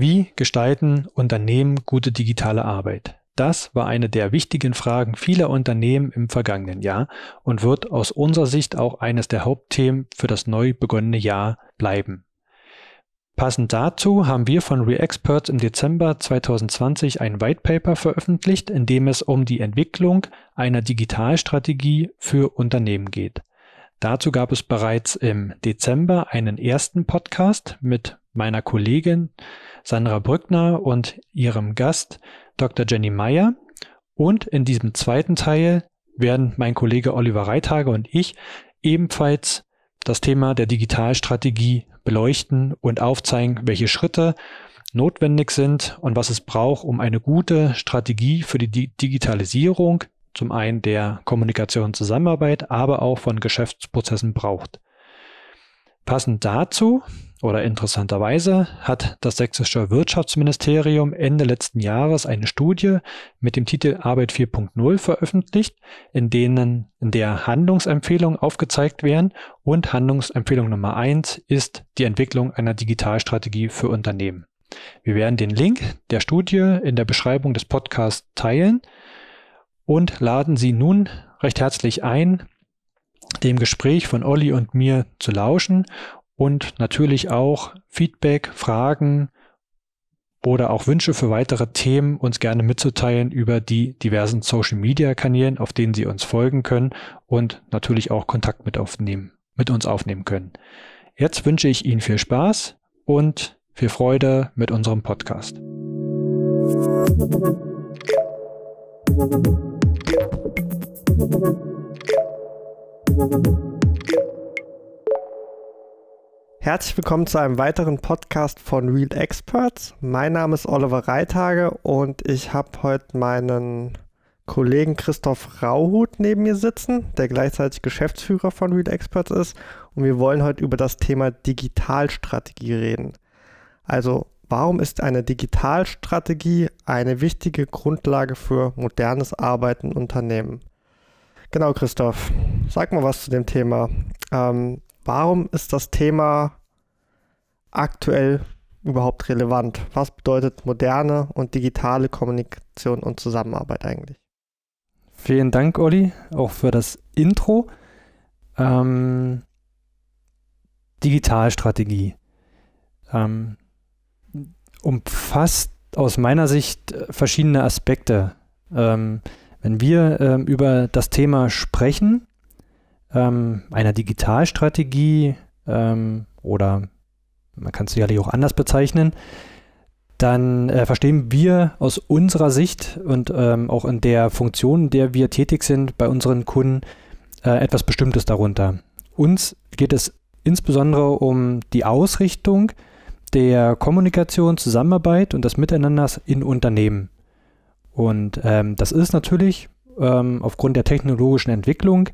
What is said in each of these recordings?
Wie gestalten Unternehmen gute digitale Arbeit? Das war eine der wichtigen Fragen vieler Unternehmen im vergangenen Jahr und wird aus unserer Sicht auch eines der Hauptthemen für das neu begonnene Jahr bleiben. Passend dazu haben wir von ReExperts im Dezember 2020 ein White Paper veröffentlicht, in dem es um die Entwicklung einer Digitalstrategie für Unternehmen geht. Dazu gab es bereits im Dezember einen ersten Podcast mit meiner Kollegin Sandra Brückner und ihrem Gast Dr. Jenny Meyer. Und in diesem zweiten Teil werden mein Kollege Oliver Reithager und ich ebenfalls das Thema der Digitalstrategie beleuchten und aufzeigen, welche Schritte notwendig sind und was es braucht, um eine gute Strategie für die Digitalisierung, zum einen der Kommunikation und Zusammenarbeit, aber auch von Geschäftsprozessen braucht. Passend dazu oder interessanterweise hat das sächsische Wirtschaftsministerium Ende letzten Jahres eine Studie mit dem Titel Arbeit 4.0 veröffentlicht, in denen in der Handlungsempfehlungen aufgezeigt werden und Handlungsempfehlung Nummer eins ist die Entwicklung einer Digitalstrategie für Unternehmen. Wir werden den Link der Studie in der Beschreibung des Podcasts teilen und laden Sie nun recht herzlich ein, dem Gespräch von Olli und mir zu lauschen und natürlich auch Feedback, Fragen oder auch Wünsche für weitere Themen uns gerne mitzuteilen über die diversen Social-Media-Kanälen, auf denen Sie uns folgen können und natürlich auch Kontakt mit, aufnehmen, mit uns aufnehmen können. Jetzt wünsche ich Ihnen viel Spaß und viel Freude mit unserem Podcast. Musik Herzlich willkommen zu einem weiteren Podcast von Real Experts. Mein Name ist Oliver Reitage und ich habe heute meinen Kollegen Christoph Rauhut neben mir sitzen, der gleichzeitig Geschäftsführer von Real Experts ist. Und wir wollen heute über das Thema Digitalstrategie reden. Also Warum ist eine Digitalstrategie eine wichtige Grundlage für modernes Arbeiten in Unternehmen? Genau, Christoph, sag mal was zu dem Thema. Ähm, warum ist das Thema aktuell überhaupt relevant? Was bedeutet moderne und digitale Kommunikation und Zusammenarbeit eigentlich? Vielen Dank, Olli, auch für das Intro. Ähm, Digitalstrategie ähm, umfasst aus meiner Sicht verschiedene Aspekte. Ähm, wenn wir ähm, über das Thema sprechen, ähm, einer Digitalstrategie ähm, oder man kann es sicherlich auch anders bezeichnen, dann äh, verstehen wir aus unserer Sicht und ähm, auch in der Funktion, in der wir tätig sind, bei unseren Kunden äh, etwas Bestimmtes darunter. Uns geht es insbesondere um die Ausrichtung der Kommunikation, Zusammenarbeit und des Miteinanders in Unternehmen. Und ähm, das ist natürlich ähm, aufgrund der technologischen Entwicklung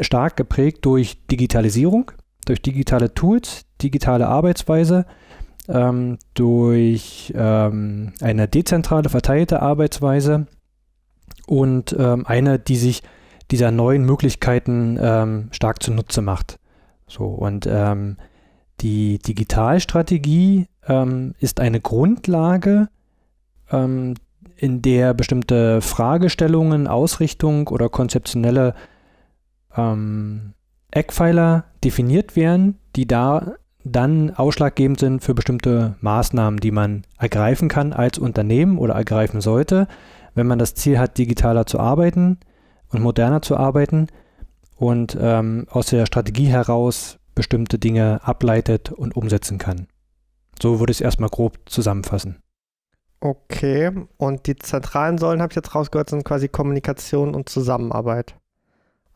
stark geprägt durch Digitalisierung durch digitale Tools, digitale Arbeitsweise, ähm, durch ähm, eine dezentrale, verteilte Arbeitsweise und ähm, eine, die sich dieser neuen Möglichkeiten ähm, stark zunutze macht. So, und ähm, die Digitalstrategie ähm, ist eine Grundlage, ähm, in der bestimmte Fragestellungen, Ausrichtung oder konzeptionelle ähm, Eckpfeiler definiert werden, die da dann ausschlaggebend sind für bestimmte Maßnahmen, die man ergreifen kann als Unternehmen oder ergreifen sollte, wenn man das Ziel hat, digitaler zu arbeiten und moderner zu arbeiten und ähm, aus der Strategie heraus bestimmte Dinge ableitet und umsetzen kann. So würde ich es erstmal grob zusammenfassen. Okay, und die zentralen Säulen, habe ich jetzt rausgehört, sind quasi Kommunikation und Zusammenarbeit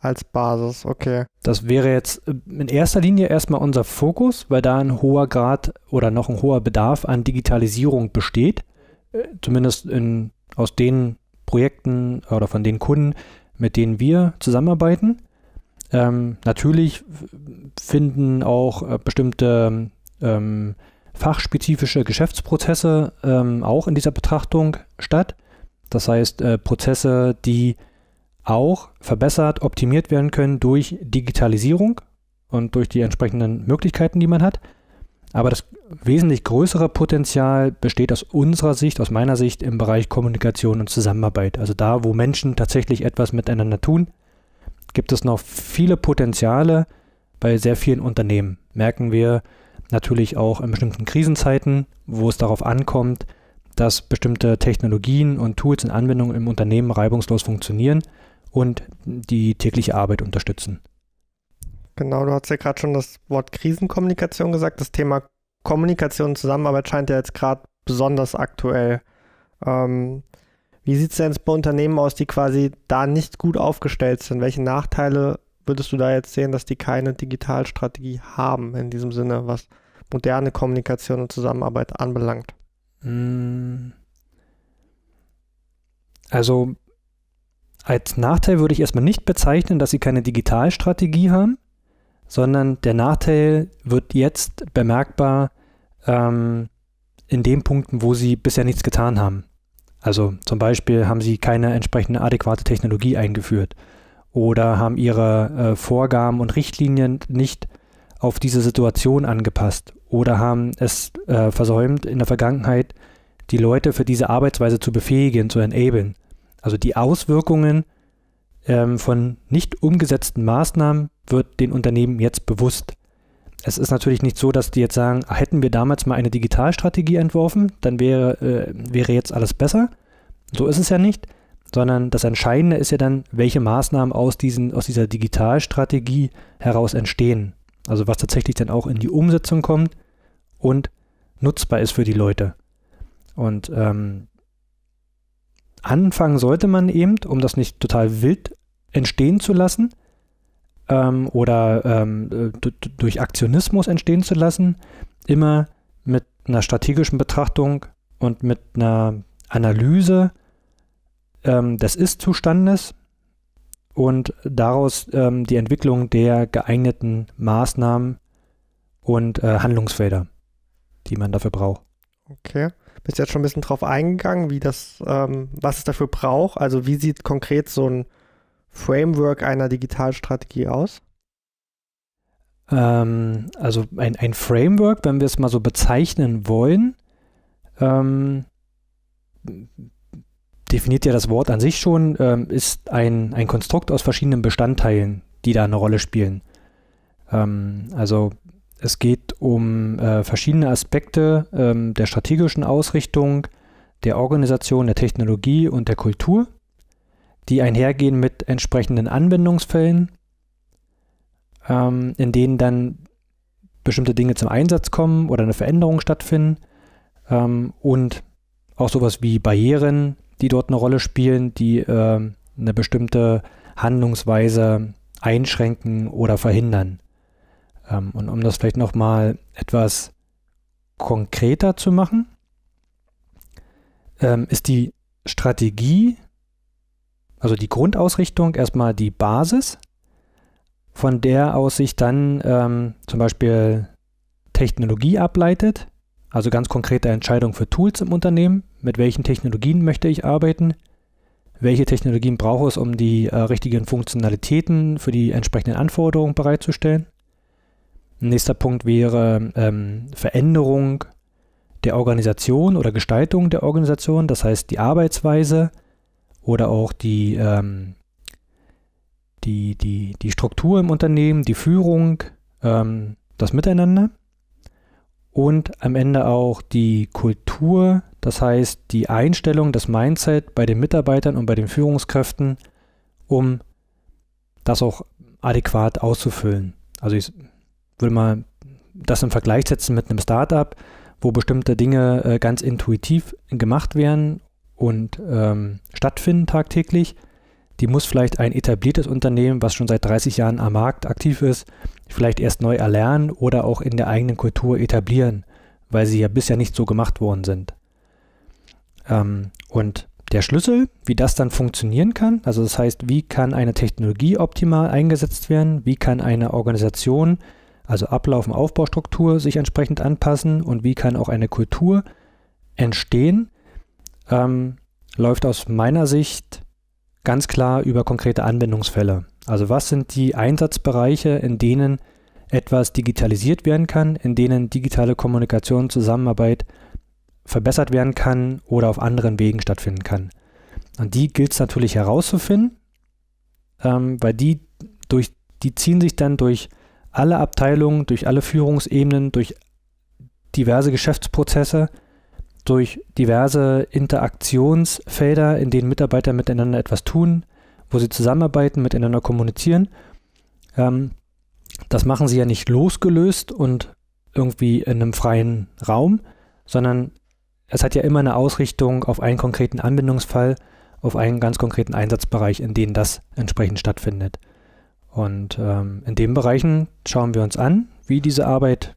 als Basis, okay. Das wäre jetzt äh, in erster Linie erstmal unser Fokus, weil da ein hoher Grad oder noch ein hoher Bedarf an Digitalisierung besteht. Äh, zumindest in, aus den Projekten oder von den Kunden, mit denen wir zusammenarbeiten. Ähm, natürlich finden auch äh, bestimmte ähm, fachspezifische Geschäftsprozesse ähm, auch in dieser Betrachtung statt. Das heißt, äh, Prozesse, die auch verbessert, optimiert werden können durch Digitalisierung und durch die entsprechenden Möglichkeiten, die man hat. Aber das wesentlich größere Potenzial besteht aus unserer Sicht, aus meiner Sicht im Bereich Kommunikation und Zusammenarbeit. Also da, wo Menschen tatsächlich etwas miteinander tun, gibt es noch viele Potenziale bei sehr vielen Unternehmen. Merken wir natürlich auch in bestimmten Krisenzeiten, wo es darauf ankommt, dass bestimmte Technologien und Tools und Anwendungen im Unternehmen reibungslos funktionieren und die tägliche Arbeit unterstützen. Genau, du hast ja gerade schon das Wort Krisenkommunikation gesagt. Das Thema Kommunikation und Zusammenarbeit scheint ja jetzt gerade besonders aktuell. Ähm, wie sieht es denn bei Unternehmen aus, die quasi da nicht gut aufgestellt sind? Welche Nachteile würdest du da jetzt sehen, dass die keine Digitalstrategie haben in diesem Sinne, was moderne Kommunikation und Zusammenarbeit anbelangt? Mm. Also als Nachteil würde ich erstmal nicht bezeichnen, dass sie keine Digitalstrategie haben, sondern der Nachteil wird jetzt bemerkbar ähm, in den Punkten, wo sie bisher nichts getan haben. Also zum Beispiel haben sie keine entsprechende adäquate Technologie eingeführt oder haben ihre äh, Vorgaben und Richtlinien nicht auf diese Situation angepasst oder haben es äh, versäumt, in der Vergangenheit die Leute für diese Arbeitsweise zu befähigen, zu enablen. Also die Auswirkungen ähm, von nicht umgesetzten Maßnahmen wird den Unternehmen jetzt bewusst. Es ist natürlich nicht so, dass die jetzt sagen, ah, hätten wir damals mal eine Digitalstrategie entworfen, dann wäre, äh, wäre jetzt alles besser. So ist es ja nicht, sondern das Entscheidende ist ja dann, welche Maßnahmen aus, diesen, aus dieser Digitalstrategie heraus entstehen. Also was tatsächlich dann auch in die Umsetzung kommt und nutzbar ist für die Leute. Und ähm, anfangen sollte man eben, um das nicht total wild entstehen zu lassen ähm, oder ähm, äh, durch Aktionismus entstehen zu lassen, immer mit einer strategischen Betrachtung und mit einer Analyse ähm, des Ist-Zustandes und daraus ähm, die Entwicklung der geeigneten Maßnahmen und äh, Handlungsfelder, die man dafür braucht. Okay bist jetzt schon ein bisschen drauf eingegangen, wie das, ähm, was es dafür braucht. Also wie sieht konkret so ein Framework einer Digitalstrategie aus? Ähm, also ein, ein, Framework, wenn wir es mal so bezeichnen wollen, ähm, definiert ja das Wort an sich schon, ähm, ist ein, ein Konstrukt aus verschiedenen Bestandteilen, die da eine Rolle spielen. Ähm, also es geht um äh, verschiedene Aspekte ähm, der strategischen Ausrichtung, der Organisation, der Technologie und der Kultur, die einhergehen mit entsprechenden Anwendungsfällen, ähm, in denen dann bestimmte Dinge zum Einsatz kommen oder eine Veränderung stattfinden ähm, und auch sowas wie Barrieren, die dort eine Rolle spielen, die äh, eine bestimmte Handlungsweise einschränken oder verhindern. Ähm, und um das vielleicht nochmal etwas konkreter zu machen, ähm, ist die Strategie, also die Grundausrichtung, erstmal die Basis, von der aus sich dann ähm, zum Beispiel Technologie ableitet, also ganz konkrete Entscheidungen für Tools im Unternehmen, mit welchen Technologien möchte ich arbeiten, welche Technologien brauche ich, um die äh, richtigen Funktionalitäten für die entsprechenden Anforderungen bereitzustellen Nächster Punkt wäre ähm, Veränderung der Organisation oder Gestaltung der Organisation, das heißt die Arbeitsweise oder auch die, ähm, die, die, die Struktur im Unternehmen, die Führung, ähm, das Miteinander und am Ende auch die Kultur, das heißt die Einstellung, das Mindset bei den Mitarbeitern und bei den Führungskräften, um das auch adäquat auszufüllen. Also ich will mal das im Vergleich setzen mit einem Startup, wo bestimmte Dinge äh, ganz intuitiv gemacht werden und ähm, stattfinden tagtäglich. Die muss vielleicht ein etabliertes Unternehmen, was schon seit 30 Jahren am Markt aktiv ist, vielleicht erst neu erlernen oder auch in der eigenen Kultur etablieren, weil sie ja bisher nicht so gemacht worden sind. Ähm, und der Schlüssel, wie das dann funktionieren kann, also das heißt, wie kann eine Technologie optimal eingesetzt werden, wie kann eine Organisation äh, also Ablauf und Aufbaustruktur, sich entsprechend anpassen und wie kann auch eine Kultur entstehen, ähm, läuft aus meiner Sicht ganz klar über konkrete Anwendungsfälle. Also was sind die Einsatzbereiche, in denen etwas digitalisiert werden kann, in denen digitale Kommunikation, Zusammenarbeit verbessert werden kann oder auf anderen Wegen stattfinden kann. Und die gilt es natürlich herauszufinden, ähm, weil die durch, die ziehen sich dann durch alle Abteilungen, durch alle Führungsebenen, durch diverse Geschäftsprozesse, durch diverse Interaktionsfelder, in denen Mitarbeiter miteinander etwas tun, wo sie zusammenarbeiten, miteinander kommunizieren. Ähm, das machen sie ja nicht losgelöst und irgendwie in einem freien Raum, sondern es hat ja immer eine Ausrichtung auf einen konkreten Anwendungsfall, auf einen ganz konkreten Einsatzbereich, in dem das entsprechend stattfindet. Und ähm, in den Bereichen schauen wir uns an, wie diese Arbeit,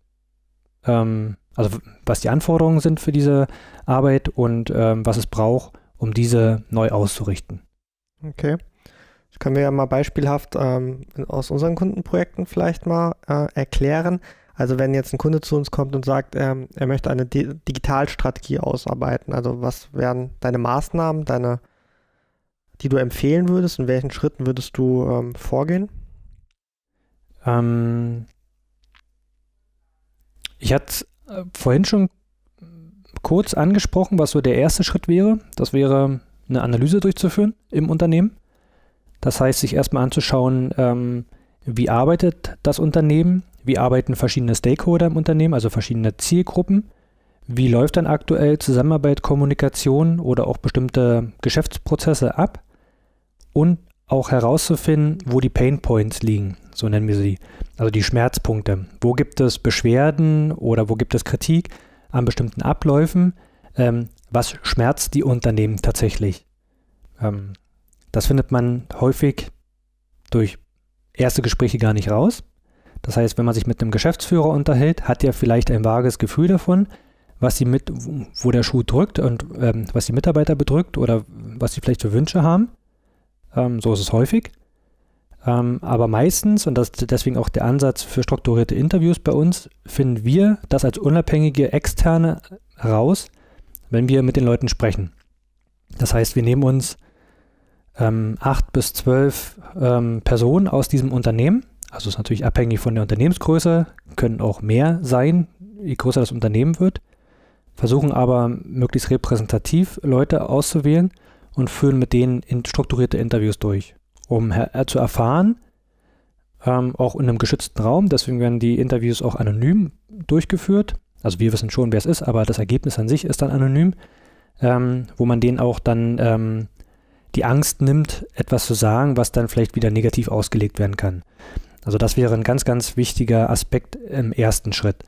ähm, also was die Anforderungen sind für diese Arbeit und ähm, was es braucht, um diese neu auszurichten. Okay. Das können wir ja mal beispielhaft ähm, aus unseren Kundenprojekten vielleicht mal äh, erklären. Also wenn jetzt ein Kunde zu uns kommt und sagt, ähm, er möchte eine Di Digitalstrategie ausarbeiten, also was wären deine Maßnahmen, deine, die du empfehlen würdest, in welchen Schritten würdest du ähm, vorgehen? Ähm, ich hatte äh, vorhin schon kurz angesprochen, was so der erste Schritt wäre. Das wäre eine Analyse durchzuführen im Unternehmen. Das heißt, sich erstmal anzuschauen, ähm, wie arbeitet das Unternehmen, wie arbeiten verschiedene Stakeholder im Unternehmen, also verschiedene Zielgruppen, wie läuft dann aktuell Zusammenarbeit, Kommunikation oder auch bestimmte Geschäftsprozesse ab und auch herauszufinden, wo die Pain Points liegen so nennen wir sie, also die Schmerzpunkte. Wo gibt es Beschwerden oder wo gibt es Kritik an bestimmten Abläufen? Ähm, was schmerzt die Unternehmen tatsächlich? Ähm, das findet man häufig durch erste Gespräche gar nicht raus. Das heißt, wenn man sich mit einem Geschäftsführer unterhält, hat er vielleicht ein vages Gefühl davon, was sie mit, wo der Schuh drückt und ähm, was die Mitarbeiter bedrückt oder was sie vielleicht für Wünsche haben. Ähm, so ist es häufig. Ähm, aber meistens, und das ist deswegen auch der Ansatz für strukturierte Interviews bei uns, finden wir das als unabhängige Externe raus, wenn wir mit den Leuten sprechen. Das heißt, wir nehmen uns ähm, acht bis zwölf ähm, Personen aus diesem Unternehmen. Also ist natürlich abhängig von der Unternehmensgröße, können auch mehr sein, je größer das Unternehmen wird. Versuchen aber möglichst repräsentativ Leute auszuwählen und führen mit denen in strukturierte Interviews durch um äh, zu erfahren, ähm, auch in einem geschützten Raum. Deswegen werden die Interviews auch anonym durchgeführt. Also wir wissen schon, wer es ist, aber das Ergebnis an sich ist dann anonym, ähm, wo man denen auch dann ähm, die Angst nimmt, etwas zu sagen, was dann vielleicht wieder negativ ausgelegt werden kann. Also das wäre ein ganz, ganz wichtiger Aspekt im ersten Schritt.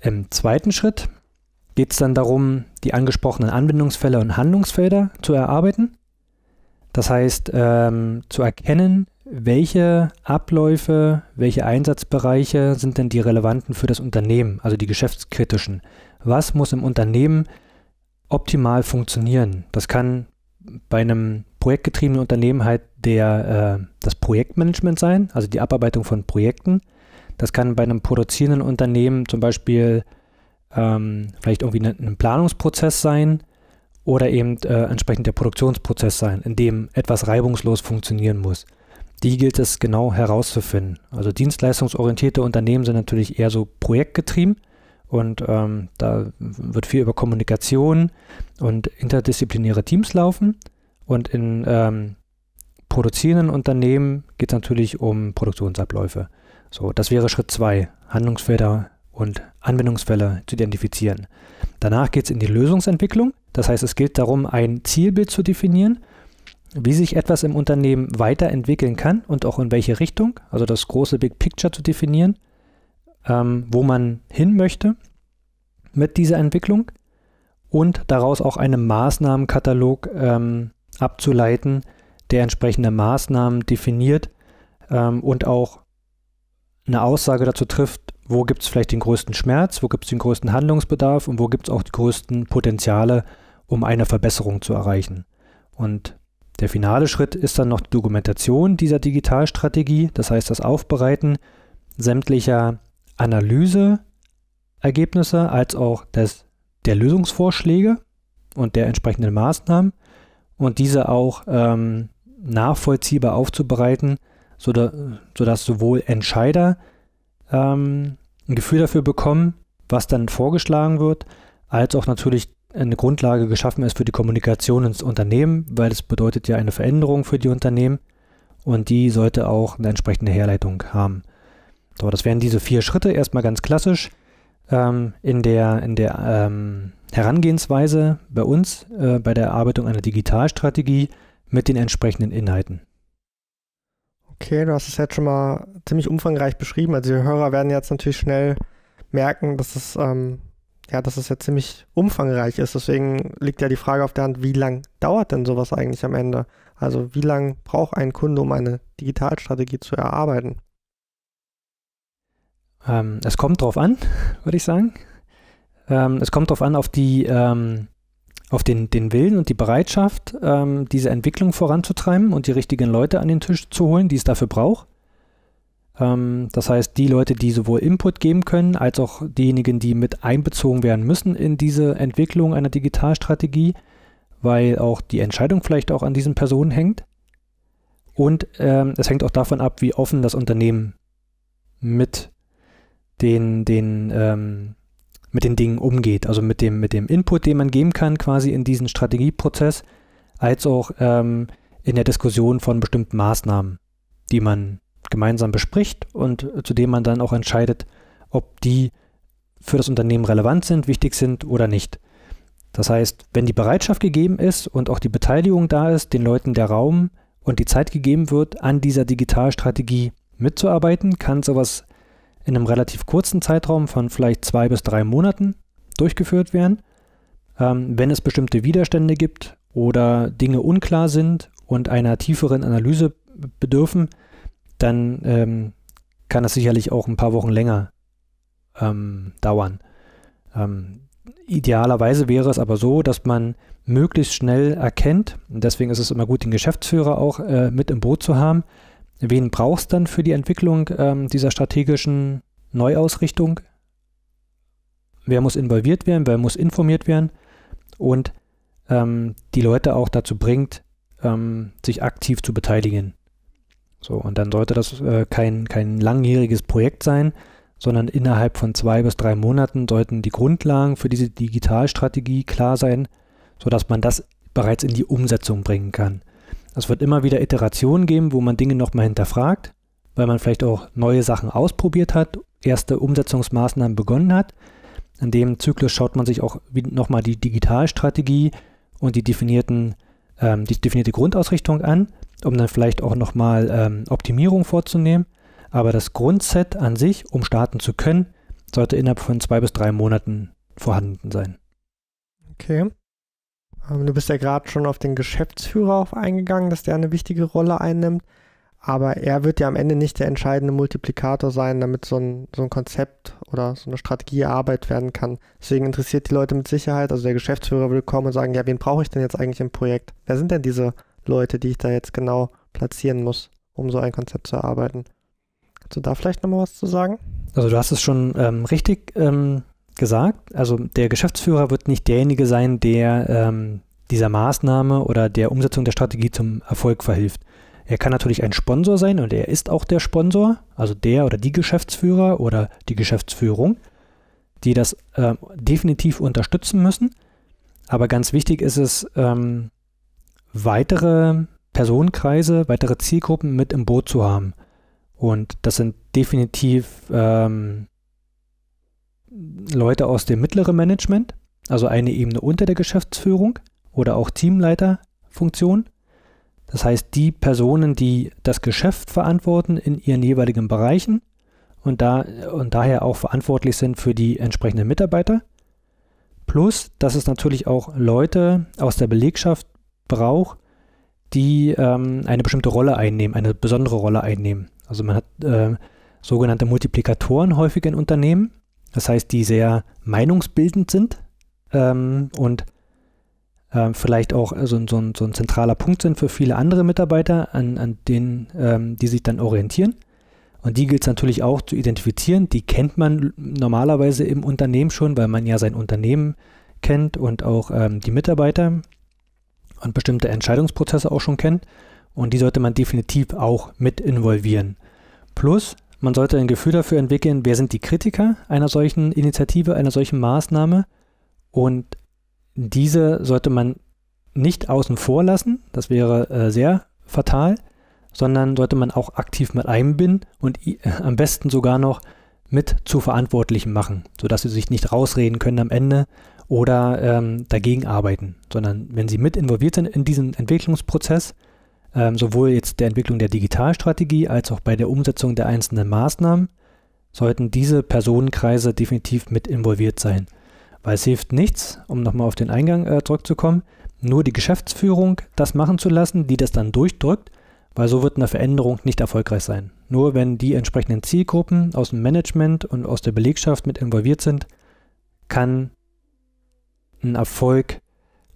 Im zweiten Schritt geht es dann darum, die angesprochenen Anwendungsfälle und Handlungsfelder zu erarbeiten. Das heißt, ähm, zu erkennen, welche Abläufe, welche Einsatzbereiche sind denn die relevanten für das Unternehmen, also die geschäftskritischen. Was muss im Unternehmen optimal funktionieren? Das kann bei einem projektgetriebenen Unternehmen halt der, äh, das Projektmanagement sein, also die Abarbeitung von Projekten. Das kann bei einem produzierenden Unternehmen zum Beispiel ähm, vielleicht irgendwie ne, ein ne, Planungsprozess sein oder eben äh, entsprechend der Produktionsprozess sein, in dem etwas reibungslos funktionieren muss. Die gilt es genau herauszufinden. Also dienstleistungsorientierte Unternehmen sind natürlich eher so projektgetrieben und ähm, da wird viel über Kommunikation und interdisziplinäre Teams laufen. Und in ähm, produzierenden Unternehmen geht es natürlich um Produktionsabläufe. So, das wäre Schritt zwei, Handlungsfelder und Anwendungsfälle zu identifizieren. Danach geht es in die Lösungsentwicklung das heißt, es gilt darum, ein Zielbild zu definieren, wie sich etwas im Unternehmen weiterentwickeln kann und auch in welche Richtung, also das große Big Picture zu definieren, ähm, wo man hin möchte mit dieser Entwicklung und daraus auch einen Maßnahmenkatalog ähm, abzuleiten, der entsprechende Maßnahmen definiert ähm, und auch eine Aussage dazu trifft, wo gibt es vielleicht den größten Schmerz, wo gibt es den größten Handlungsbedarf und wo gibt es auch die größten Potenziale um eine Verbesserung zu erreichen. Und der finale Schritt ist dann noch die Dokumentation dieser Digitalstrategie, das heißt das Aufbereiten sämtlicher Analyseergebnisse als auch des, der Lösungsvorschläge und der entsprechenden Maßnahmen und diese auch ähm, nachvollziehbar aufzubereiten, sodass, sowohl Entscheider ähm, ein Gefühl dafür bekommen, was dann vorgeschlagen wird, als auch natürlich eine Grundlage geschaffen ist für die Kommunikation ins Unternehmen, weil es bedeutet ja eine Veränderung für die Unternehmen und die sollte auch eine entsprechende Herleitung haben. So, das wären diese vier Schritte erstmal ganz klassisch ähm, in der, in der ähm, Herangehensweise bei uns äh, bei der Erarbeitung einer Digitalstrategie mit den entsprechenden Inhalten. Okay, du hast es jetzt schon mal ziemlich umfangreich beschrieben. Also die Hörer werden jetzt natürlich schnell merken, dass es ähm ja, dass es ja ziemlich umfangreich ist. Deswegen liegt ja die Frage auf der Hand, wie lang dauert denn sowas eigentlich am Ende? Also wie lange braucht ein Kunde, um eine Digitalstrategie zu erarbeiten? Ähm, es kommt drauf an, würde ich sagen. Ähm, es kommt drauf an auf die ähm, auf den, den Willen und die Bereitschaft, ähm, diese Entwicklung voranzutreiben und die richtigen Leute an den Tisch zu holen, die es dafür braucht. Ähm, das heißt, die Leute, die sowohl Input geben können, als auch diejenigen, die mit einbezogen werden müssen in diese Entwicklung einer Digitalstrategie, weil auch die Entscheidung vielleicht auch an diesen Personen hängt. Und ähm, es hängt auch davon ab, wie offen das Unternehmen mit den, den, ähm, mit den Dingen umgeht, also mit dem, mit dem Input, den man geben kann, quasi in diesen Strategieprozess, als auch ähm, in der Diskussion von bestimmten Maßnahmen, die man gemeinsam bespricht und zu dem man dann auch entscheidet, ob die für das Unternehmen relevant sind, wichtig sind oder nicht. Das heißt, wenn die Bereitschaft gegeben ist und auch die Beteiligung da ist, den Leuten der Raum und die Zeit gegeben wird, an dieser Digitalstrategie mitzuarbeiten, kann sowas in einem relativ kurzen Zeitraum von vielleicht zwei bis drei Monaten durchgeführt werden. Ähm, wenn es bestimmte Widerstände gibt oder Dinge unklar sind und einer tieferen Analyse bedürfen, dann ähm, kann das sicherlich auch ein paar Wochen länger ähm, dauern. Ähm, idealerweise wäre es aber so, dass man möglichst schnell erkennt, und deswegen ist es immer gut, den Geschäftsführer auch äh, mit im Boot zu haben, wen brauchst du dann für die Entwicklung ähm, dieser strategischen Neuausrichtung? Wer muss involviert werden, wer muss informiert werden und ähm, die Leute auch dazu bringt, ähm, sich aktiv zu beteiligen. So, und dann sollte das äh, kein, kein langjähriges Projekt sein, sondern innerhalb von zwei bis drei Monaten sollten die Grundlagen für diese Digitalstrategie klar sein, sodass man das bereits in die Umsetzung bringen kann. Es wird immer wieder Iterationen geben, wo man Dinge nochmal hinterfragt, weil man vielleicht auch neue Sachen ausprobiert hat, erste Umsetzungsmaßnahmen begonnen hat. In dem Zyklus schaut man sich auch nochmal die Digitalstrategie und die, definierten, ähm, die definierte Grundausrichtung an um dann vielleicht auch nochmal ähm, Optimierung vorzunehmen. Aber das Grundset an sich, um starten zu können, sollte innerhalb von zwei bis drei Monaten vorhanden sein. Okay. Ähm, du bist ja gerade schon auf den Geschäftsführer auf eingegangen, dass der eine wichtige Rolle einnimmt. Aber er wird ja am Ende nicht der entscheidende Multiplikator sein, damit so ein, so ein Konzept oder so eine Strategie erarbeitet werden kann. Deswegen interessiert die Leute mit Sicherheit, also der Geschäftsführer will kommen und sagen, ja, wen brauche ich denn jetzt eigentlich im Projekt? Wer sind denn diese Leute, die ich da jetzt genau platzieren muss, um so ein Konzept zu erarbeiten. Kannst du da vielleicht nochmal was zu sagen? Also du hast es schon ähm, richtig ähm, gesagt. Also der Geschäftsführer wird nicht derjenige sein, der ähm, dieser Maßnahme oder der Umsetzung der Strategie zum Erfolg verhilft. Er kann natürlich ein Sponsor sein und er ist auch der Sponsor, also der oder die Geschäftsführer oder die Geschäftsführung, die das äh, definitiv unterstützen müssen. Aber ganz wichtig ist es, ähm, weitere Personenkreise, weitere Zielgruppen mit im Boot zu haben. Und das sind definitiv ähm, Leute aus dem mittleren Management, also eine Ebene unter der Geschäftsführung oder auch Teamleiterfunktion. Das heißt, die Personen, die das Geschäft verantworten in ihren jeweiligen Bereichen und, da, und daher auch verantwortlich sind für die entsprechenden Mitarbeiter. Plus, dass es natürlich auch Leute aus der Belegschaft Missbrauch, die ähm, eine bestimmte Rolle einnehmen, eine besondere Rolle einnehmen. Also man hat äh, sogenannte Multiplikatoren häufig in Unternehmen, das heißt, die sehr meinungsbildend sind ähm, und äh, vielleicht auch so, so, so, ein zentraler Punkt sind für viele andere Mitarbeiter, an, an denen ähm, die sich dann orientieren. Und die gilt es natürlich auch zu identifizieren. Die kennt man normalerweise im Unternehmen schon, weil man ja sein Unternehmen kennt und auch ähm, die Mitarbeiter und bestimmte Entscheidungsprozesse auch schon kennt. Und die sollte man definitiv auch mit involvieren. Plus, man sollte ein Gefühl dafür entwickeln, wer sind die Kritiker einer solchen Initiative, einer solchen Maßnahme. Und diese sollte man nicht außen vor lassen, das wäre äh, sehr fatal, sondern sollte man auch aktiv mit einbinden und äh, am besten sogar noch mit zu Verantwortlichen machen, sodass sie sich nicht rausreden können am Ende, oder ähm, dagegen arbeiten, sondern wenn sie mit involviert sind in diesen Entwicklungsprozess, ähm, sowohl jetzt der Entwicklung der Digitalstrategie als auch bei der Umsetzung der einzelnen Maßnahmen, sollten diese Personenkreise definitiv mit involviert sein. Weil es hilft nichts, um nochmal auf den Eingang äh, zurückzukommen, nur die Geschäftsführung das machen zu lassen, die das dann durchdrückt, weil so wird eine Veränderung nicht erfolgreich sein. Nur wenn die entsprechenden Zielgruppen aus dem Management und aus der Belegschaft mit involviert sind, kann ein Erfolg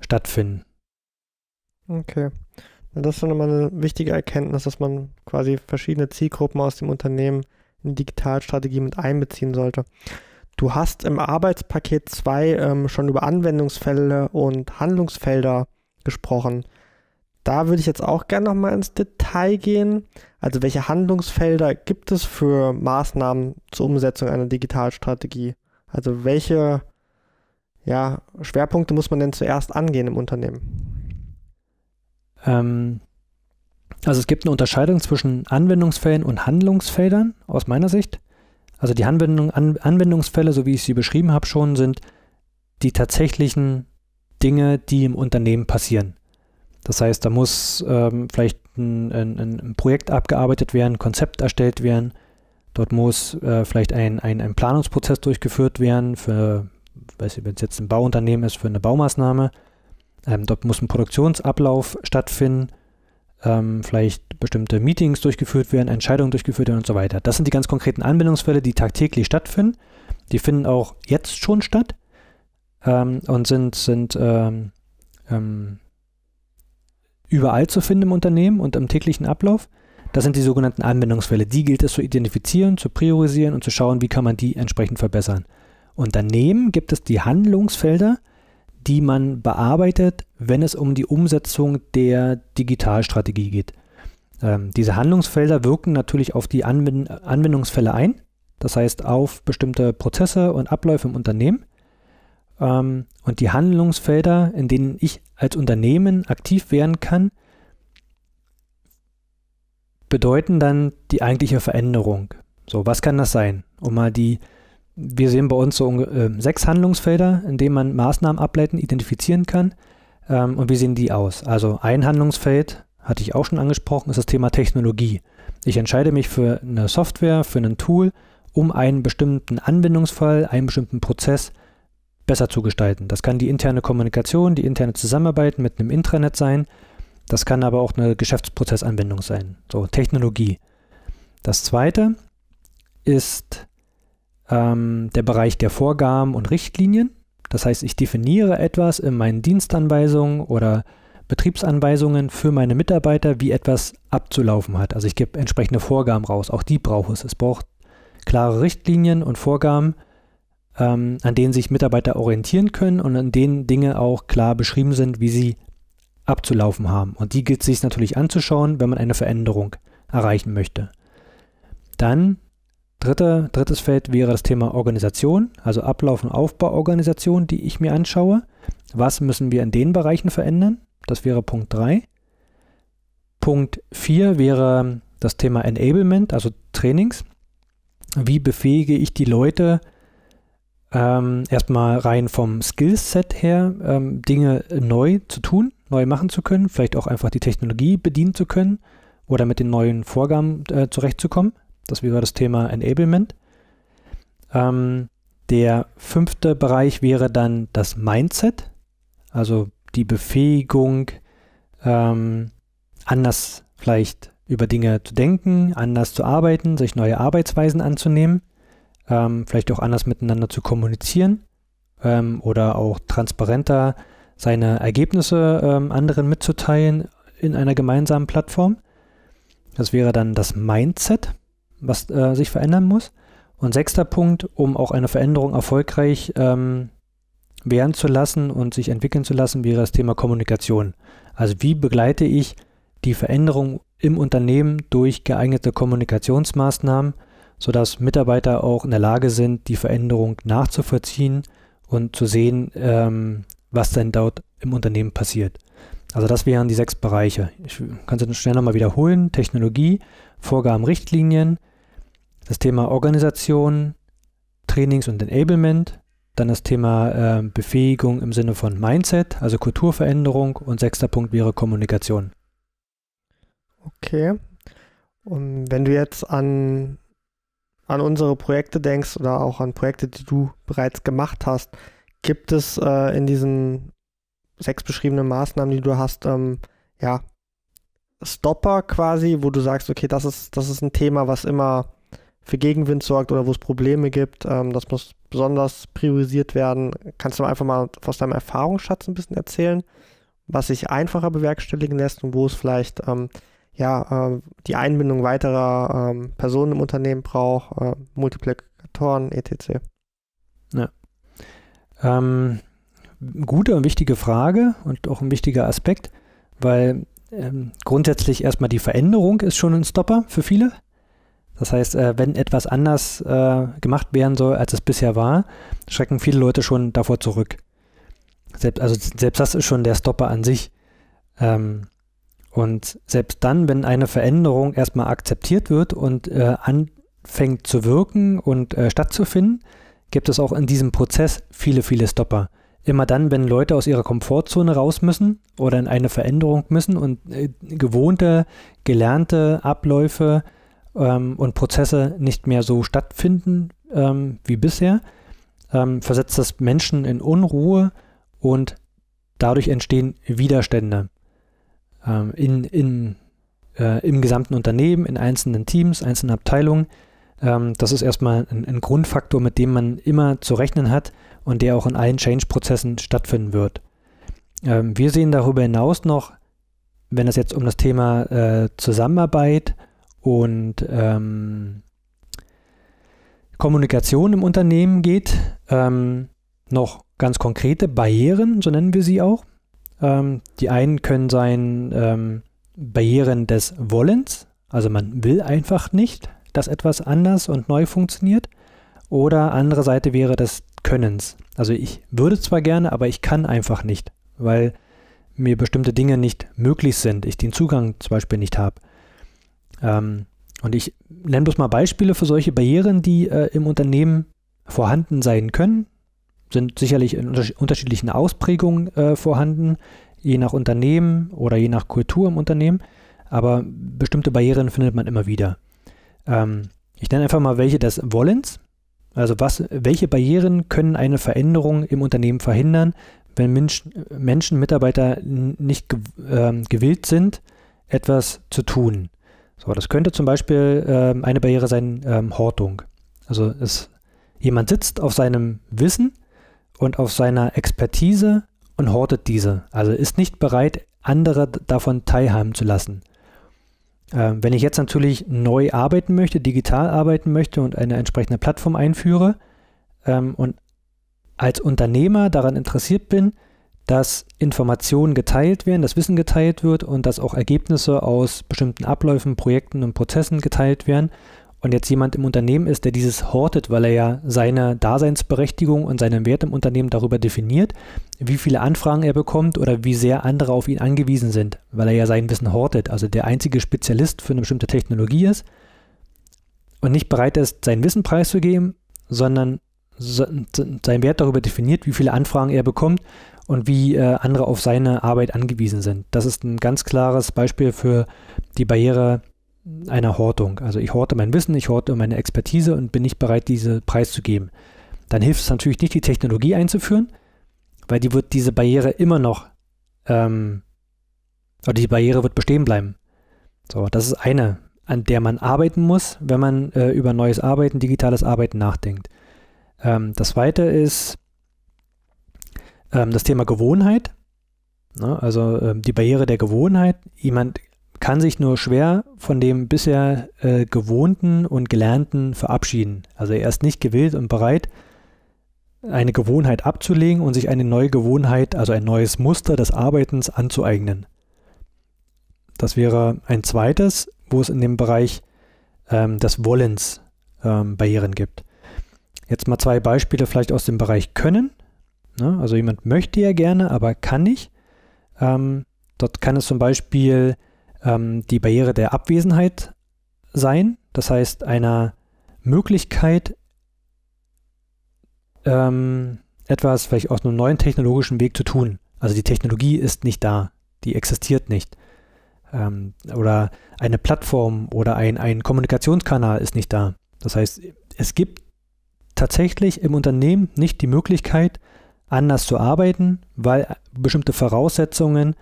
stattfinden. Okay. Das ist schon nochmal eine wichtige Erkenntnis, dass man quasi verschiedene Zielgruppen aus dem Unternehmen in die Digitalstrategie mit einbeziehen sollte. Du hast im Arbeitspaket 2 ähm, schon über Anwendungsfälle und Handlungsfelder gesprochen. Da würde ich jetzt auch gerne nochmal ins Detail gehen. Also welche Handlungsfelder gibt es für Maßnahmen zur Umsetzung einer Digitalstrategie? Also welche ja, Schwerpunkte muss man denn zuerst angehen im Unternehmen? Ähm, also es gibt eine Unterscheidung zwischen Anwendungsfällen und Handlungsfeldern aus meiner Sicht. Also die Anwendung, An Anwendungsfälle, so wie ich sie beschrieben habe schon, sind die tatsächlichen Dinge, die im Unternehmen passieren. Das heißt, da muss ähm, vielleicht ein, ein, ein, Projekt abgearbeitet werden, ein Konzept erstellt werden. Dort muss äh, vielleicht ein, ein, Planungsprozess durchgeführt werden für weiß ich, wenn es jetzt ein Bauunternehmen ist für eine Baumaßnahme, ähm, dort muss ein Produktionsablauf stattfinden, ähm, vielleicht bestimmte Meetings durchgeführt werden, Entscheidungen durchgeführt werden und so weiter. Das sind die ganz konkreten Anwendungsfälle, die tagtäglich stattfinden. Die finden auch jetzt schon statt ähm, und sind, sind ähm, ähm, überall zu finden im Unternehmen und im täglichen Ablauf. Das sind die sogenannten Anwendungsfälle. Die gilt es zu identifizieren, zu priorisieren und zu schauen, wie kann man die entsprechend verbessern. Und daneben gibt es die Handlungsfelder, die man bearbeitet, wenn es um die Umsetzung der Digitalstrategie geht. Ähm, diese Handlungsfelder wirken natürlich auf die Anwend Anwendungsfälle ein, das heißt auf bestimmte Prozesse und Abläufe im Unternehmen. Ähm, und die Handlungsfelder, in denen ich als Unternehmen aktiv werden kann, bedeuten dann die eigentliche Veränderung. So, was kann das sein? Um mal die wir sehen bei uns so äh, sechs Handlungsfelder, in denen man Maßnahmen ableiten, identifizieren kann. Ähm, und wie sehen die aus? Also ein Handlungsfeld, hatte ich auch schon angesprochen, ist das Thema Technologie. Ich entscheide mich für eine Software, für ein Tool, um einen bestimmten Anwendungsfall, einen bestimmten Prozess besser zu gestalten. Das kann die interne Kommunikation, die interne Zusammenarbeit mit einem Intranet sein. Das kann aber auch eine Geschäftsprozessanwendung sein. So, Technologie. Das zweite ist ähm, der Bereich der Vorgaben und Richtlinien. Das heißt, ich definiere etwas in meinen Dienstanweisungen oder Betriebsanweisungen für meine Mitarbeiter, wie etwas abzulaufen hat. Also ich gebe entsprechende Vorgaben raus. Auch die braucht es. Es braucht klare Richtlinien und Vorgaben, ähm, an denen sich Mitarbeiter orientieren können und an denen Dinge auch klar beschrieben sind, wie sie abzulaufen haben. Und die gilt es sich natürlich anzuschauen, wenn man eine Veränderung erreichen möchte. Dann Dritte, drittes Feld wäre das Thema Organisation, also Ablauf- und Aufbauorganisation, die ich mir anschaue. Was müssen wir in den Bereichen verändern? Das wäre Punkt 3. Punkt 4 wäre das Thema Enablement, also Trainings. Wie befähige ich die Leute ähm, erstmal rein vom Skillset her, ähm, Dinge neu zu tun, neu machen zu können, vielleicht auch einfach die Technologie bedienen zu können oder mit den neuen Vorgaben äh, zurechtzukommen? Das wäre das Thema Enablement. Ähm, der fünfte Bereich wäre dann das Mindset, also die Befähigung, ähm, anders vielleicht über Dinge zu denken, anders zu arbeiten, sich neue Arbeitsweisen anzunehmen, ähm, vielleicht auch anders miteinander zu kommunizieren ähm, oder auch transparenter seine Ergebnisse ähm, anderen mitzuteilen in einer gemeinsamen Plattform. Das wäre dann das Mindset was äh, sich verändern muss. Und sechster Punkt, um auch eine Veränderung erfolgreich ähm, werden zu lassen und sich entwickeln zu lassen, wäre das Thema Kommunikation. Also wie begleite ich die Veränderung im Unternehmen durch geeignete Kommunikationsmaßnahmen, sodass Mitarbeiter auch in der Lage sind, die Veränderung nachzuvollziehen und zu sehen, ähm, was denn dort im Unternehmen passiert. Also das wären die sechs Bereiche. Ich kann es schnell nochmal wiederholen. Technologie, Vorgaben, Richtlinien, das Thema Organisation, Trainings und Enablement, dann das Thema äh, Befähigung im Sinne von Mindset, also Kulturveränderung und sechster Punkt wäre Kommunikation. Okay. Und wenn du jetzt an, an unsere Projekte denkst oder auch an Projekte, die du bereits gemacht hast, gibt es äh, in diesen sechs beschriebenen Maßnahmen, die du hast, ähm, ja, Stopper quasi, wo du sagst, okay, das ist, das ist ein Thema, was immer für Gegenwind sorgt oder wo es Probleme gibt, ähm, das muss besonders priorisiert werden. Kannst du einfach mal aus deinem Erfahrungsschatz ein bisschen erzählen, was sich einfacher bewerkstelligen lässt und wo es vielleicht ähm, ja, äh, die Einbindung weiterer ähm, Personen im Unternehmen braucht, äh, Multiplikatoren, etc. Ja. Ähm, gute und wichtige Frage und auch ein wichtiger Aspekt, weil ähm, grundsätzlich erstmal die Veränderung ist schon ein Stopper für viele. Das heißt, äh, wenn etwas anders äh, gemacht werden soll, als es bisher war, schrecken viele Leute schon davor zurück. Selbst, also selbst das ist schon der Stopper an sich. Ähm, und selbst dann, wenn eine Veränderung erstmal akzeptiert wird und äh, anfängt zu wirken und äh, stattzufinden, gibt es auch in diesem Prozess viele, viele Stopper immer dann, wenn Leute aus ihrer Komfortzone raus müssen oder in eine Veränderung müssen und äh, gewohnte, gelernte Abläufe ähm, und Prozesse nicht mehr so stattfinden ähm, wie bisher, ähm, versetzt das Menschen in Unruhe und dadurch entstehen Widerstände ähm, in, in, äh, im gesamten Unternehmen, in einzelnen Teams, einzelnen Abteilungen ähm, das ist erstmal ein, ein Grundfaktor, mit dem man immer zu rechnen hat und der auch in allen Change-Prozessen stattfinden wird. Ähm, wir sehen darüber hinaus noch, wenn es jetzt um das Thema äh, Zusammenarbeit und ähm, Kommunikation im Unternehmen geht, ähm, noch ganz konkrete Barrieren, so nennen wir sie auch. Ähm, die einen können sein ähm, Barrieren des Wollens, also man will einfach nicht dass etwas anders und neu funktioniert. Oder andere Seite wäre des Könnens. Also ich würde zwar gerne, aber ich kann einfach nicht, weil mir bestimmte Dinge nicht möglich sind, ich den Zugang zum Beispiel nicht habe. Ähm, und ich nenne bloß mal Beispiele für solche Barrieren, die äh, im Unternehmen vorhanden sein können, sind sicherlich in unterschiedlichen Ausprägungen äh, vorhanden, je nach Unternehmen oder je nach Kultur im Unternehmen, aber bestimmte Barrieren findet man immer wieder. Ähm, ich nenne einfach mal welche des Wollens. Also was, welche Barrieren können eine Veränderung im Unternehmen verhindern, wenn Mensch, Menschen, Mitarbeiter nicht ge, ähm, gewillt sind, etwas zu tun? So, das könnte zum Beispiel ähm, eine Barriere sein, ähm, Hortung. Also es, jemand sitzt auf seinem Wissen und auf seiner Expertise und hortet diese. Also ist nicht bereit, andere davon teilhaben zu lassen. Ähm, wenn ich jetzt natürlich neu arbeiten möchte, digital arbeiten möchte und eine entsprechende Plattform einführe ähm, und als Unternehmer daran interessiert bin, dass Informationen geteilt werden, dass Wissen geteilt wird und dass auch Ergebnisse aus bestimmten Abläufen, Projekten und Prozessen geteilt werden und jetzt jemand im Unternehmen ist, der dieses hortet, weil er ja seine Daseinsberechtigung und seinen Wert im Unternehmen darüber definiert, wie viele Anfragen er bekommt oder wie sehr andere auf ihn angewiesen sind, weil er ja sein Wissen hortet, also der einzige Spezialist für eine bestimmte Technologie ist und nicht bereit ist, sein Wissen preiszugeben, sondern sein Wert darüber definiert, wie viele Anfragen er bekommt und wie äh, andere auf seine Arbeit angewiesen sind. Das ist ein ganz klares Beispiel für die Barriere einer Hortung. Also ich horte mein Wissen, ich horte meine Expertise und bin nicht bereit, diese preiszugeben. Dann hilft es natürlich nicht, die Technologie einzuführen, weil die wird diese Barriere immer noch, ähm, oder die Barriere wird bestehen bleiben. So, das ist eine, an der man arbeiten muss, wenn man äh, über neues Arbeiten, digitales Arbeiten nachdenkt. Ähm, das zweite ist ähm, das Thema Gewohnheit. Ne? Also ähm, die Barriere der Gewohnheit. Jemand kann sich nur schwer von dem bisher äh, Gewohnten und Gelernten verabschieden. Also er ist nicht gewillt und bereit, eine Gewohnheit abzulegen und sich eine neue Gewohnheit, also ein neues Muster des Arbeitens anzueignen. Das wäre ein zweites, wo es in dem Bereich ähm, des Wollens ähm, Barrieren gibt. Jetzt mal zwei Beispiele vielleicht aus dem Bereich Können. Ne? Also jemand möchte ja gerne, aber kann nicht. Ähm, dort kann es zum Beispiel ähm, die Barriere der Abwesenheit sein, das heißt einer Möglichkeit, ähm, etwas vielleicht aus einem neuen technologischen Weg zu tun. Also die Technologie ist nicht da, die existiert nicht. Ähm, oder eine Plattform oder ein, ein Kommunikationskanal ist nicht da. Das heißt, es gibt tatsächlich im Unternehmen nicht die Möglichkeit, anders zu arbeiten, weil bestimmte Voraussetzungen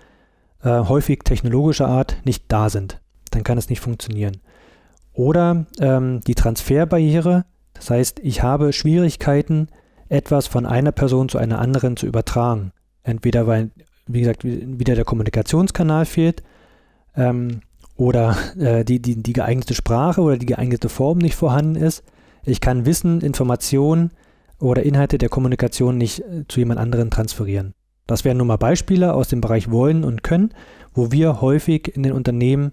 äh, häufig technologischer Art nicht da sind. Dann kann es nicht funktionieren. Oder ähm, die Transferbarriere, das heißt, ich habe Schwierigkeiten, etwas von einer Person zu einer anderen zu übertragen. Entweder weil, wie gesagt, wieder der Kommunikationskanal fehlt ähm, oder äh, die, die, die geeignete Sprache oder die geeignete Form nicht vorhanden ist. Ich kann Wissen, Informationen oder Inhalte der Kommunikation nicht äh, zu jemand anderen transferieren. Das wären nur mal Beispiele aus dem Bereich Wollen und Können, wo wir häufig in den Unternehmen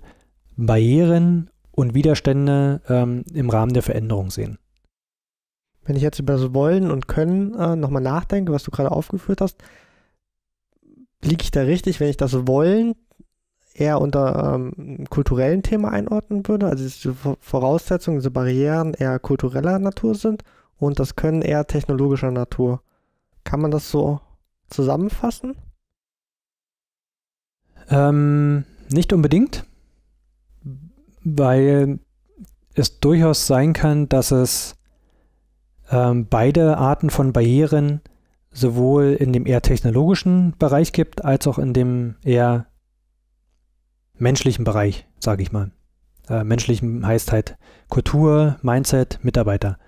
Barrieren und Widerstände ähm, im Rahmen der Veränderung sehen. Wenn ich jetzt über das Wollen und Können äh, nochmal nachdenke, was du gerade aufgeführt hast, liege ich da richtig, wenn ich das Wollen eher unter ähm, kulturellen Thema einordnen würde, also diese Voraussetzungen, diese Barrieren eher kultureller Natur sind und das Können eher technologischer Natur. Kann man das so zusammenfassen? Ähm, nicht unbedingt, weil es durchaus sein kann, dass es ähm, beide Arten von Barrieren sowohl in dem eher technologischen Bereich gibt, als auch in dem eher menschlichen Bereich, sage ich mal. Äh, menschlichen heißt halt Kultur, Mindset, Mitarbeiter.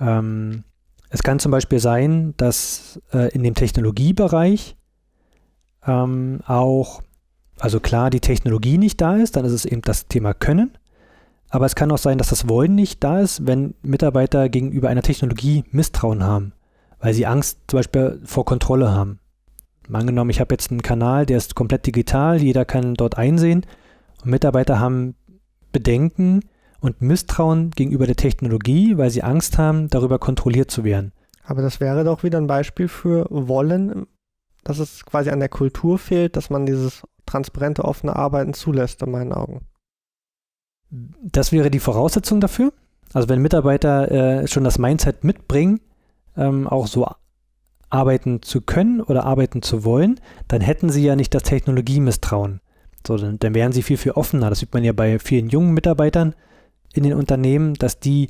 Ähm, es kann zum Beispiel sein, dass äh, in dem Technologiebereich ähm, auch, also klar, die Technologie nicht da ist, dann ist es eben das Thema Können. Aber es kann auch sein, dass das Wollen nicht da ist, wenn Mitarbeiter gegenüber einer Technologie Misstrauen haben, weil sie Angst zum Beispiel vor Kontrolle haben. Angenommen, ich habe jetzt einen Kanal, der ist komplett digital, jeder kann dort einsehen. Und Mitarbeiter haben Bedenken, und Misstrauen gegenüber der Technologie, weil sie Angst haben, darüber kontrolliert zu werden. Aber das wäre doch wieder ein Beispiel für Wollen, dass es quasi an der Kultur fehlt, dass man dieses transparente, offene Arbeiten zulässt, in meinen Augen. Das wäre die Voraussetzung dafür. Also wenn Mitarbeiter äh, schon das Mindset mitbringen, ähm, auch so arbeiten zu können oder arbeiten zu wollen, dann hätten sie ja nicht das Technologiemisstrauen. So, dann, dann wären sie viel, viel offener. Das sieht man ja bei vielen jungen Mitarbeitern, in den Unternehmen, dass die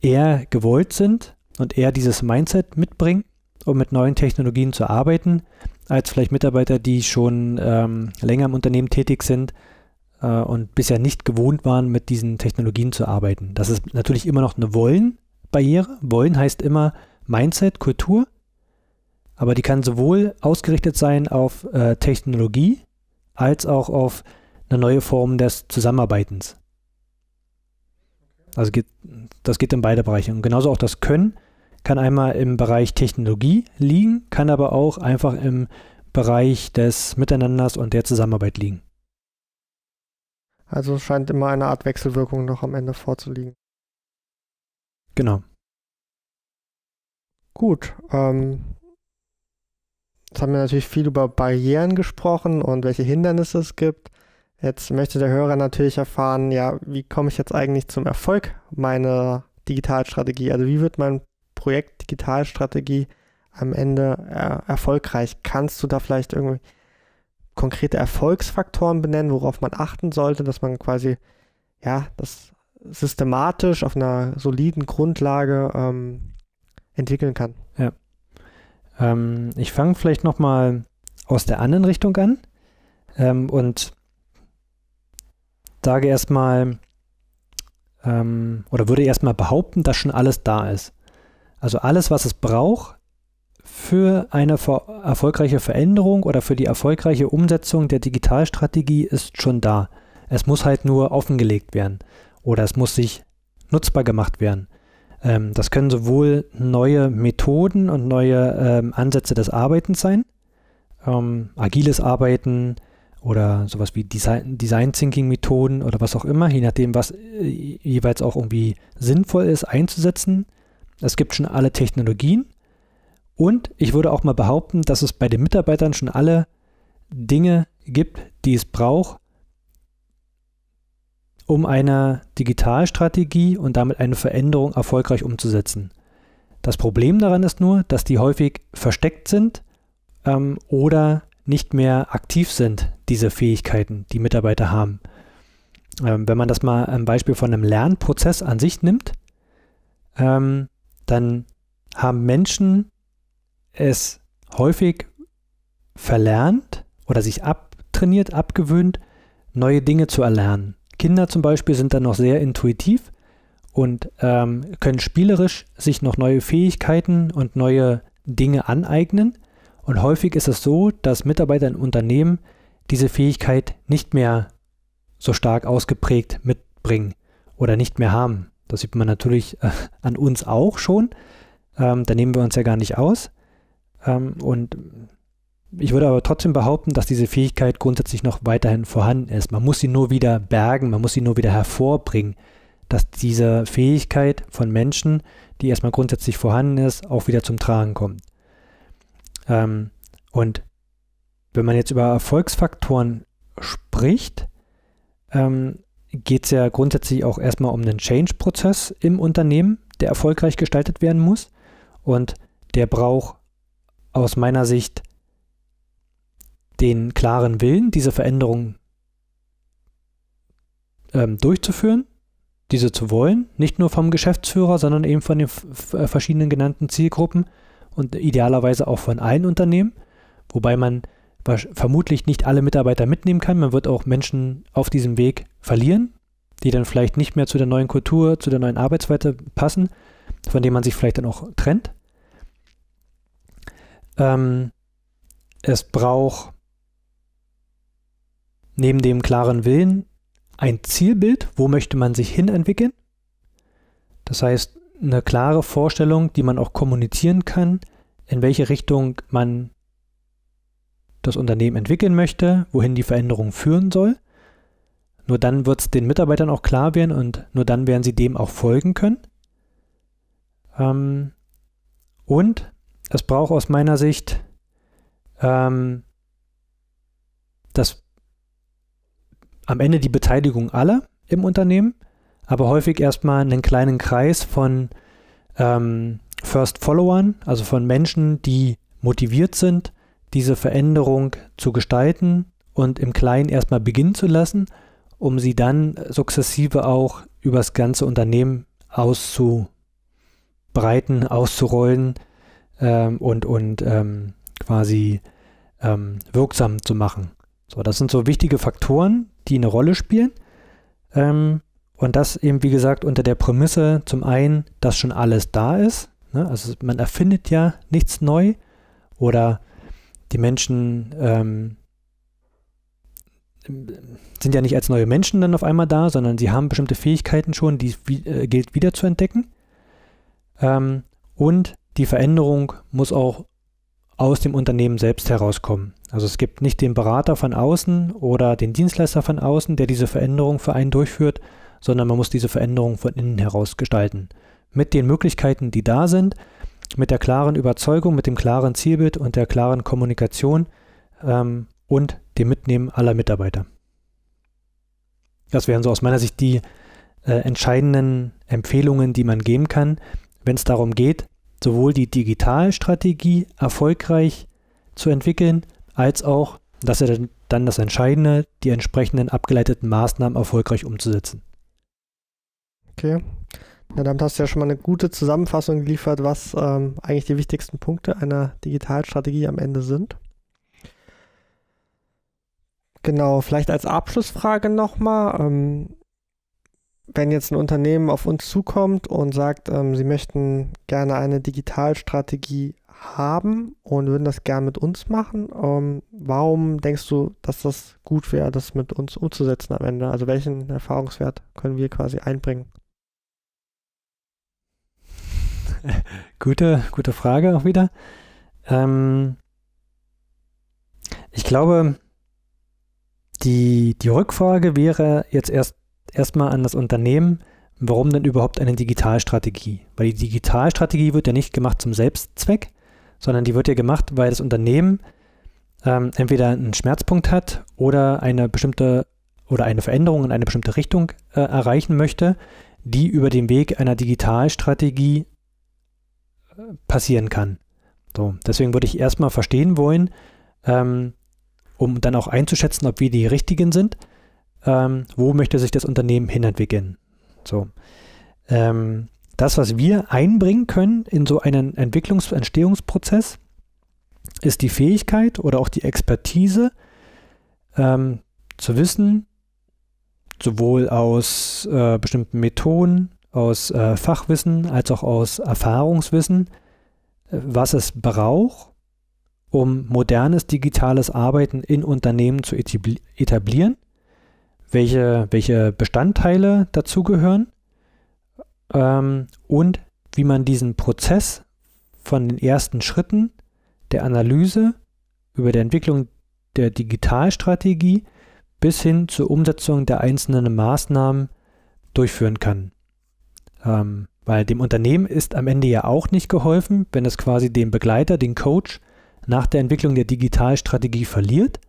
eher gewollt sind und eher dieses Mindset mitbringen, um mit neuen Technologien zu arbeiten, als vielleicht Mitarbeiter, die schon ähm, länger im Unternehmen tätig sind äh, und bisher nicht gewohnt waren, mit diesen Technologien zu arbeiten. Das ist natürlich immer noch eine Wollen-Barriere. Wollen heißt immer Mindset, Kultur, aber die kann sowohl ausgerichtet sein auf äh, Technologie als auch auf eine neue Form des Zusammenarbeitens. Also geht, das geht in beide Bereiche. Und genauso auch das Können kann einmal im Bereich Technologie liegen, kann aber auch einfach im Bereich des Miteinanders und der Zusammenarbeit liegen. Also es scheint immer eine Art Wechselwirkung noch am Ende vorzuliegen. Genau. Gut. Ähm, jetzt haben wir natürlich viel über Barrieren gesprochen und welche Hindernisse es gibt. Jetzt möchte der Hörer natürlich erfahren, ja, wie komme ich jetzt eigentlich zum Erfolg meiner Digitalstrategie? Also wie wird mein Projekt Digitalstrategie am Ende äh, erfolgreich? Kannst du da vielleicht irgendwie konkrete Erfolgsfaktoren benennen, worauf man achten sollte, dass man quasi ja das systematisch auf einer soliden Grundlage ähm, entwickeln kann? Ja. Ähm, ich fange vielleicht nochmal aus der anderen Richtung an ähm, und sage erstmal, ähm, oder würde erstmal behaupten, dass schon alles da ist. Also alles, was es braucht für eine ver erfolgreiche Veränderung oder für die erfolgreiche Umsetzung der Digitalstrategie ist schon da. Es muss halt nur offengelegt werden oder es muss sich nutzbar gemacht werden. Ähm, das können sowohl neue Methoden und neue ähm, Ansätze des Arbeitens sein, ähm, agiles Arbeiten, oder sowas wie Design, Design Thinking Methoden oder was auch immer, je nachdem, was äh, jeweils auch irgendwie sinnvoll ist einzusetzen. Es gibt schon alle Technologien und ich würde auch mal behaupten, dass es bei den Mitarbeitern schon alle Dinge gibt, die es braucht, um eine Digitalstrategie und damit eine Veränderung erfolgreich umzusetzen. Das Problem daran ist nur, dass die häufig versteckt sind ähm, oder nicht mehr aktiv sind, diese Fähigkeiten, die Mitarbeiter haben. Ähm, wenn man das mal am Beispiel von einem Lernprozess an sich nimmt, ähm, dann haben Menschen es häufig verlernt oder sich abtrainiert, abgewöhnt, neue Dinge zu erlernen. Kinder zum Beispiel sind dann noch sehr intuitiv und ähm, können spielerisch sich noch neue Fähigkeiten und neue Dinge aneignen. Und häufig ist es so, dass Mitarbeiter in Unternehmen diese Fähigkeit nicht mehr so stark ausgeprägt mitbringen oder nicht mehr haben. Das sieht man natürlich äh, an uns auch schon. Ähm, da nehmen wir uns ja gar nicht aus. Ähm, und ich würde aber trotzdem behaupten, dass diese Fähigkeit grundsätzlich noch weiterhin vorhanden ist. Man muss sie nur wieder bergen, man muss sie nur wieder hervorbringen, dass diese Fähigkeit von Menschen, die erstmal grundsätzlich vorhanden ist, auch wieder zum Tragen kommt. Ähm, und wenn man jetzt über Erfolgsfaktoren spricht, ähm, geht es ja grundsätzlich auch erstmal um einen Change-Prozess im Unternehmen, der erfolgreich gestaltet werden muss. Und der braucht aus meiner Sicht den klaren Willen, diese Veränderung ähm, durchzuführen, diese zu wollen, nicht nur vom Geschäftsführer, sondern eben von den verschiedenen genannten Zielgruppen und idealerweise auch von allen Unternehmen, wobei man vermutlich nicht alle Mitarbeiter mitnehmen kann. Man wird auch Menschen auf diesem Weg verlieren, die dann vielleicht nicht mehr zu der neuen Kultur, zu der neuen Arbeitsweite passen, von denen man sich vielleicht dann auch trennt. Ähm, es braucht neben dem klaren Willen ein Zielbild, wo möchte man sich hinentwickeln. Das heißt, eine klare Vorstellung, die man auch kommunizieren kann, in welche Richtung man das Unternehmen entwickeln möchte, wohin die Veränderung führen soll. Nur dann wird es den Mitarbeitern auch klar werden und nur dann werden sie dem auch folgen können. Ähm, und es braucht aus meiner Sicht ähm, das am Ende die Beteiligung aller im Unternehmen aber häufig erstmal einen kleinen Kreis von ähm, First Followern, also von Menschen, die motiviert sind, diese Veränderung zu gestalten und im Kleinen erstmal beginnen zu lassen, um sie dann sukzessive auch über das ganze Unternehmen auszubreiten, auszurollen ähm, und, und ähm, quasi ähm, wirksam zu machen. So, das sind so wichtige Faktoren, die eine Rolle spielen. Ähm, und das eben, wie gesagt, unter der Prämisse zum einen, dass schon alles da ist. Ne? Also man erfindet ja nichts neu oder die Menschen ähm, sind ja nicht als neue Menschen dann auf einmal da, sondern sie haben bestimmte Fähigkeiten schon, die äh, gilt wieder zu entdecken. Ähm, und die Veränderung muss auch aus dem Unternehmen selbst herauskommen. Also es gibt nicht den Berater von außen oder den Dienstleister von außen, der diese Veränderung für einen durchführt, sondern man muss diese Veränderung von innen heraus gestalten. Mit den Möglichkeiten, die da sind, mit der klaren Überzeugung, mit dem klaren Zielbild und der klaren Kommunikation ähm, und dem Mitnehmen aller Mitarbeiter. Das wären so aus meiner Sicht die äh, entscheidenden Empfehlungen, die man geben kann, wenn es darum geht, sowohl die Digitalstrategie erfolgreich zu entwickeln, als auch, dass er dann das Entscheidende, die entsprechenden abgeleiteten Maßnahmen erfolgreich umzusetzen. Okay. Ja, damit hast du ja schon mal eine gute Zusammenfassung geliefert, was ähm, eigentlich die wichtigsten Punkte einer Digitalstrategie am Ende sind. Genau, vielleicht als Abschlussfrage nochmal. Ähm, wenn jetzt ein Unternehmen auf uns zukommt und sagt, ähm, sie möchten gerne eine Digitalstrategie haben und würden das gerne mit uns machen, ähm, warum denkst du, dass das gut wäre, das mit uns umzusetzen am Ende? Also welchen Erfahrungswert können wir quasi einbringen? gute, gute Frage auch wieder. Ähm, ich glaube, die, die Rückfrage wäre jetzt erst erstmal an das Unternehmen, warum denn überhaupt eine Digitalstrategie? Weil die Digitalstrategie wird ja nicht gemacht zum Selbstzweck, sondern die wird ja gemacht, weil das Unternehmen ähm, entweder einen Schmerzpunkt hat oder eine bestimmte oder eine Veränderung in eine bestimmte Richtung äh, erreichen möchte, die über den Weg einer Digitalstrategie passieren kann. So, deswegen würde ich erstmal verstehen wollen, ähm, um dann auch einzuschätzen, ob wir die richtigen sind, ähm, wo möchte sich das Unternehmen hinentwickeln. So. Ähm, das, was wir einbringen können in so einen Entwicklungs- Entstehungsprozess, ist die Fähigkeit oder auch die Expertise ähm, zu wissen, sowohl aus äh, bestimmten Methoden, aus äh, Fachwissen als auch aus Erfahrungswissen, äh, was es braucht, um modernes digitales Arbeiten in Unternehmen zu etablieren, welche, welche Bestandteile dazugehören ähm, und wie man diesen Prozess von den ersten Schritten der Analyse über die Entwicklung der Digitalstrategie bis hin zur Umsetzung der einzelnen Maßnahmen durchführen kann. Ähm, weil dem Unternehmen ist am Ende ja auch nicht geholfen, wenn es quasi den Begleiter, den Coach nach der Entwicklung der Digitalstrategie verliert,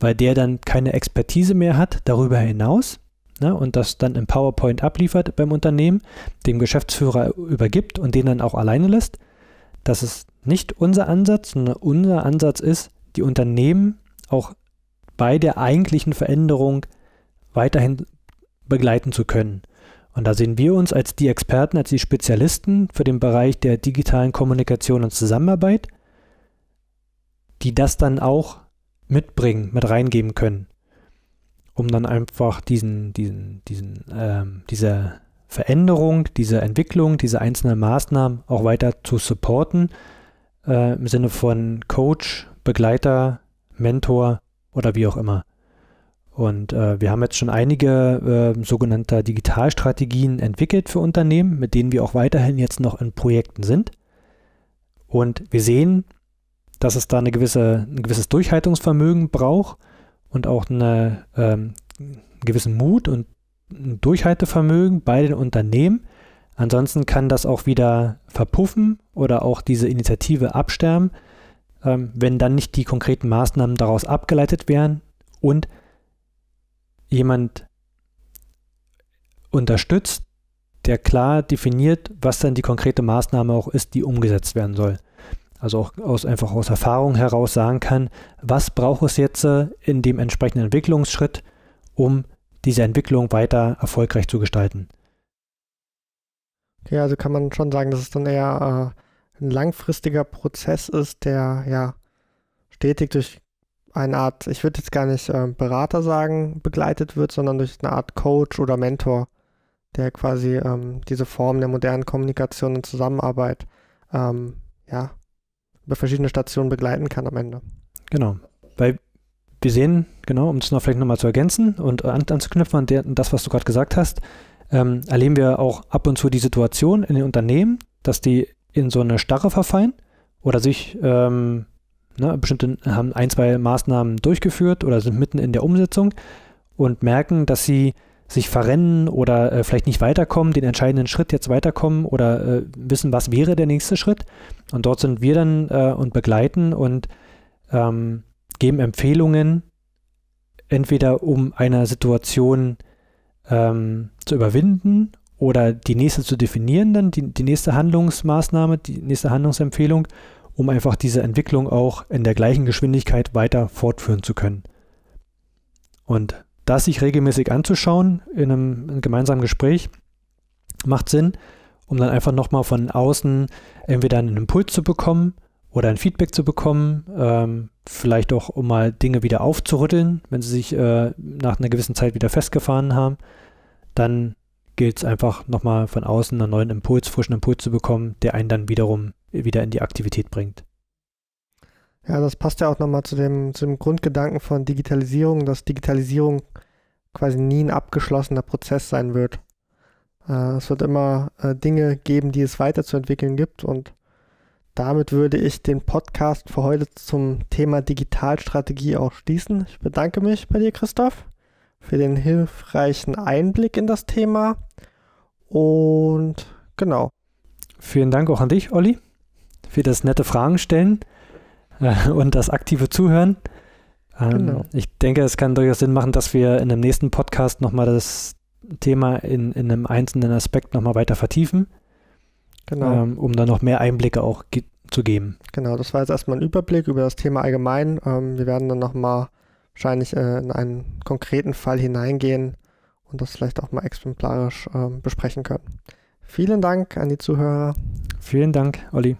weil der dann keine Expertise mehr hat darüber hinaus ne, und das dann im PowerPoint abliefert beim Unternehmen, dem Geschäftsführer übergibt und den dann auch alleine lässt. Das ist nicht unser Ansatz, sondern unser Ansatz ist, die Unternehmen auch bei der eigentlichen Veränderung weiterhin begleiten zu können. Und da sehen wir uns als die Experten, als die Spezialisten für den Bereich der digitalen Kommunikation und Zusammenarbeit, die das dann auch mitbringen, mit reingeben können, um dann einfach diesen, diesen, diesen, ähm, diese Veränderung, diese Entwicklung, diese einzelnen Maßnahmen auch weiter zu supporten, äh, im Sinne von Coach, Begleiter, Mentor oder wie auch immer. Und äh, wir haben jetzt schon einige äh, sogenannte Digitalstrategien entwickelt für Unternehmen, mit denen wir auch weiterhin jetzt noch in Projekten sind. Und wir sehen, dass es da eine gewisse, ein gewisses Durchhaltungsvermögen braucht und auch eine, ähm, einen gewissen Mut und ein Durchhaltevermögen bei den Unternehmen. Ansonsten kann das auch wieder verpuffen oder auch diese Initiative absterben, ähm, wenn dann nicht die konkreten Maßnahmen daraus abgeleitet werden und jemand unterstützt, der klar definiert, was dann die konkrete Maßnahme auch ist, die umgesetzt werden soll. Also auch aus, einfach aus Erfahrung heraus sagen kann, was braucht es jetzt äh, in dem entsprechenden Entwicklungsschritt, um diese Entwicklung weiter erfolgreich zu gestalten. Ja, also kann man schon sagen, dass es dann eher äh, ein langfristiger Prozess ist, der ja stetig durch eine Art, ich würde jetzt gar nicht äh, Berater sagen, begleitet wird, sondern durch eine Art Coach oder Mentor, der quasi ähm, diese Form der modernen Kommunikation und Zusammenarbeit ähm, ja, über verschiedene Stationen begleiten kann am Ende. Genau, weil wir sehen, genau, um es noch vielleicht nochmal zu ergänzen und äh, an, anzuknüpfen an der, das, was du gerade gesagt hast, ähm, erleben wir auch ab und zu die Situation in den Unternehmen, dass die in so eine Starre verfallen oder sich ähm, ne, bestimmte, haben ein, zwei Maßnahmen durchgeführt oder sind mitten in der Umsetzung und merken, dass sie sich verrennen oder äh, vielleicht nicht weiterkommen, den entscheidenden Schritt jetzt weiterkommen oder äh, wissen, was wäre der nächste Schritt. Und dort sind wir dann äh, und begleiten und ähm, geben Empfehlungen, entweder um eine Situation ähm, zu überwinden oder die nächste zu definieren, dann die, die nächste Handlungsmaßnahme, die nächste Handlungsempfehlung um einfach diese Entwicklung auch in der gleichen Geschwindigkeit weiter fortführen zu können. Und das sich regelmäßig anzuschauen in einem gemeinsamen Gespräch macht Sinn, um dann einfach nochmal von außen entweder einen Impuls zu bekommen oder ein Feedback zu bekommen, ähm, vielleicht auch um mal Dinge wieder aufzurütteln, wenn sie sich äh, nach einer gewissen Zeit wieder festgefahren haben, dann gilt es einfach nochmal von außen einen neuen Impuls, frischen Impuls zu bekommen, der einen dann wiederum wieder in die Aktivität bringt. Ja, das passt ja auch nochmal zu dem, zu dem Grundgedanken von Digitalisierung, dass Digitalisierung quasi nie ein abgeschlossener Prozess sein wird. Äh, es wird immer äh, Dinge geben, die es weiterzuentwickeln gibt und damit würde ich den Podcast für heute zum Thema Digitalstrategie auch schließen. Ich bedanke mich bei dir, Christoph für den hilfreichen Einblick in das Thema. Und genau. Vielen Dank auch an dich, Olli, für das nette Fragen stellen äh, und das aktive Zuhören. Ähm, genau. Ich denke, es kann durchaus Sinn machen, dass wir in dem nächsten Podcast nochmal das Thema in, in einem einzelnen Aspekt nochmal weiter vertiefen. Genau. Ähm, um dann noch mehr Einblicke auch ge zu geben. Genau, das war jetzt erstmal ein Überblick über das Thema allgemein. Ähm, wir werden dann nochmal wahrscheinlich äh, in einen konkreten Fall hineingehen und das vielleicht auch mal exemplarisch äh, besprechen können. Vielen Dank an die Zuhörer. Vielen Dank, Olli.